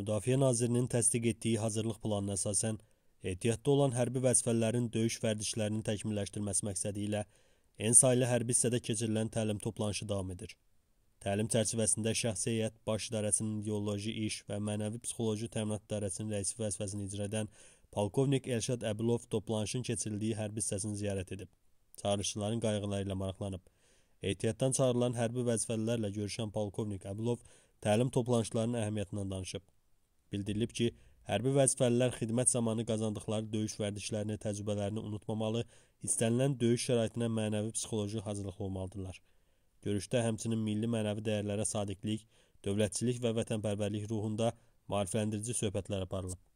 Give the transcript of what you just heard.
Müdafiə Nazirinin təsdiq etdiyi hazırlıq planına əsasən, ehtiyatda olan hərbi vəzifələrin döyüş vərdişlərinin təkmilləşdirməsi məqsədi ilə en saylı hərbi hissədə keçirilən təlim toplanışı davam edir. Təlim çərçivəsində Şəxsi Heyət Baş İdarəsinin ideoloji iş və mənəvi psixoloji təminat idarəsinin rəisi vəzifəsini icra edən Polkovnik Elşad Əbilov toplanışın keçirildiyi hərbi hissəsini ziyarət edib. Çağırışçıların qayğıları ilə maraqlanıb. Ehtiyatdan çağırılan hərbi vəzifəlilərlə görüşən polkovnik Əbilov təlim toplanışlarının əhəmiyyətindən danışıb. Bildirilib ki, hərbi vəzifəlilər xidmət zamanı qazandıqları döyüş vərdişlərini, təcrübələrini unutmamalı, istənilən döyüş şəraitinə mənəvi psixoloji hazırlıqlı olmalıdırlar. Görüşdə həmçinin milli mənəvi dəyərlərə sadiqlik, dövlətçilik və vətənpərvərlik ruhunda maarifləndirici söhbətlər aparılıb.